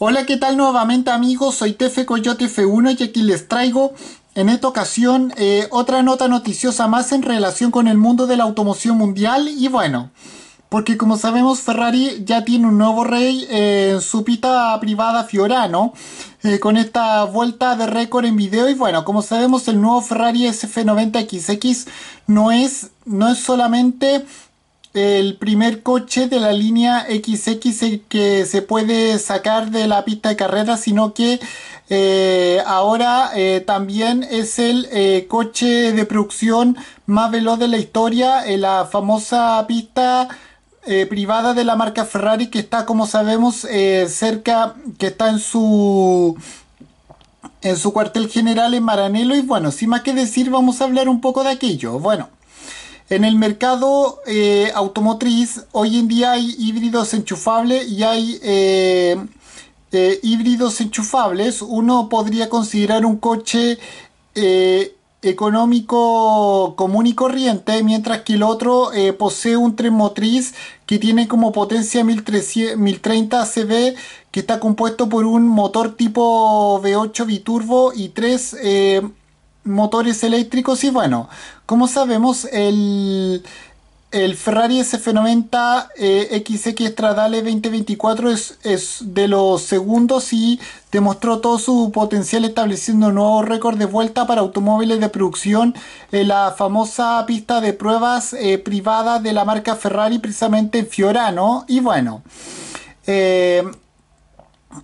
Hola, ¿qué tal nuevamente amigos? Soy Tefe Coyote F1 y aquí les traigo en esta ocasión eh, otra nota noticiosa más en relación con el mundo de la automoción mundial y bueno, porque como sabemos Ferrari ya tiene un nuevo rey en su pita privada Fiorano eh, con esta vuelta de récord en video y bueno, como sabemos el nuevo Ferrari SF90XX no es, no es solamente el primer coche de la línea XX que se puede sacar de la pista de carrera, sino que eh, ahora eh, también es el eh, coche de producción más veloz de la historia, la famosa pista privada de la marca Ferrari que está, como sabemos, cerca, que está en su en su cuartel general en Maranello y bueno, sin más que decir, vamos a hablar un poco de aquello. Bueno. En el mercado eh, automotriz, hoy en día hay híbridos enchufables y hay eh, eh, híbridos enchufables. Uno podría considerar un coche económico común y corriente, mientras que el otro posee un tren motriz que tiene como potencia 1300, 1030 CV, que está compuesto por un motor tipo V8 biturbo y tres motores eléctricos y bueno, como sabemos, el, Ferrari SF90 eh, XX Stradale 2024 es, de los segundos y demostró todo su potencial estableciendo nuevo récord de vuelta para automóviles de producción en la famosa pista de pruebas eh, privada de la marca Ferrari precisamente en Fiorano. Y bueno, eh,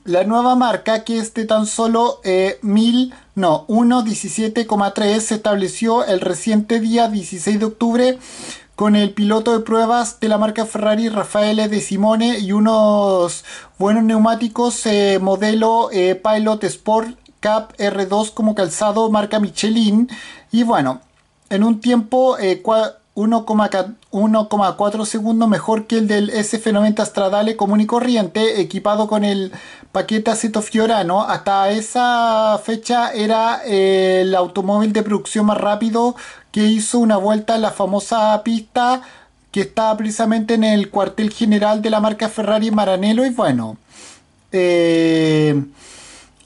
la nueva marca, que es de tan solo eh, mil, no, 1.17,3, se estableció el reciente día 16 de octubre con el piloto de pruebas de la marca Ferrari Rafael De Simone y unos buenos neumáticos eh, modelo eh, Pilot Sport Cap R2 como calzado marca Michelin. Y bueno, en un tiempo... 1,4 segundos mejor que el del SF90 Stradale común y corriente, equipado con el paquete aceto Fiorano. Hasta esa fecha era eh, el automóvil de producción más rápido que hizo una vuelta en la famosa pista que está precisamente en el cuartel general de la marca Ferrari Maranello. Y bueno, eh,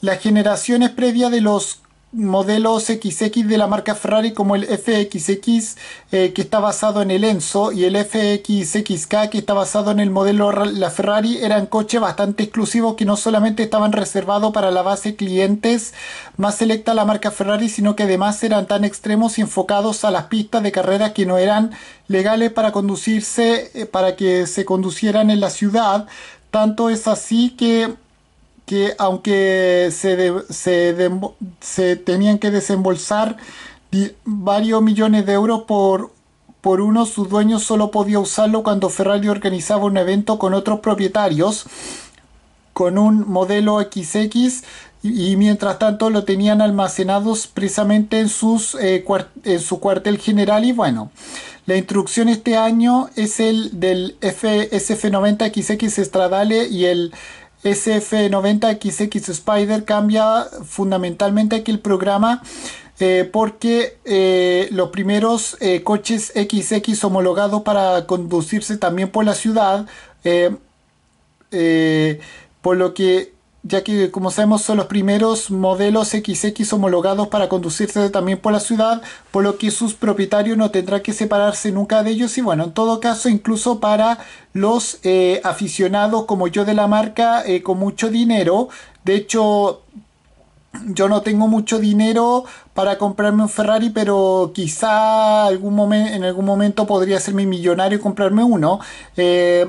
las generaciones previas de los modelos XX de la marca Ferrari como el FXX eh, que está basado en el Enzo y el FXXK que está basado en el modelo la Ferrari eran coches bastante exclusivos que no solamente estaban reservados para la base clientes más selecta la marca Ferrari sino que además eran tan extremos y enfocados a las pistas de carreras que no eran legales para conducirse eh, para que se conducieran en la ciudad tanto es así que que aunque se, se, tenían que desembolsar varios millones de euros por, por uno, su dueño solo podía usarlo cuando Ferrari organizaba un evento con otros propietarios con un modelo XX y, mientras tanto lo tenían almacenados precisamente en, sus, eh, su cuartel general y bueno, la instrucción este año es el del SF90XX Stradale y el SF90XX Spider cambia fundamentalmente aquí el programa eh, porque eh, los primeros eh, coches XX homologados para conducirse también por la ciudad, por lo que ya que como sabemos son los primeros modelos XX homologados para conducirse también por la ciudad, por lo que sus propietarios no tendrán que separarse nunca de ellos y bueno, en todo caso incluso para los eh, aficionados como yo de la marca eh, con mucho dinero, de hecho yo no tengo mucho dinero para comprarme un Ferrari, pero quizá algún en algún momento podría mi millonario y comprarme uno. Eh,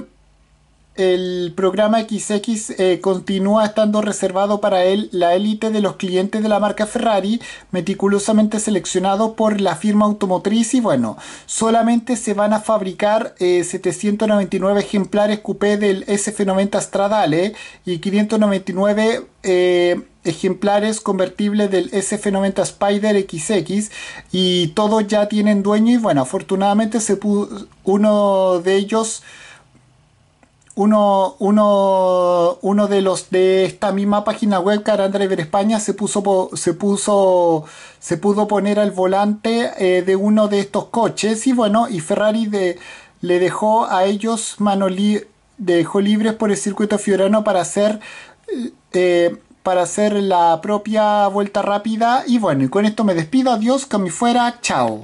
el programa XX eh, continúa estando reservado para él la élite de los clientes de la marca Ferrari, meticulosamente seleccionado por la firma automotriz y bueno, solamente se van a fabricar 799 eh, ejemplares coupé del SF90 Stradale y 599 eh, ejemplares convertibles del SF90 Spider XX y todos ya tienen dueño y bueno, afortunadamente se pudo, uno de ellos uno, de los de esta misma página web, Carandriver España, se puso, se puso, se pudo poner al volante eh, de uno de estos coches y bueno, y Ferrari de, le dejó a ellos mano dejó libres por el circuito fiorano para hacer eh, para hacer la propia vuelta rápida. Y bueno, y con esto me despido. Adiós, que me fuera. Chao.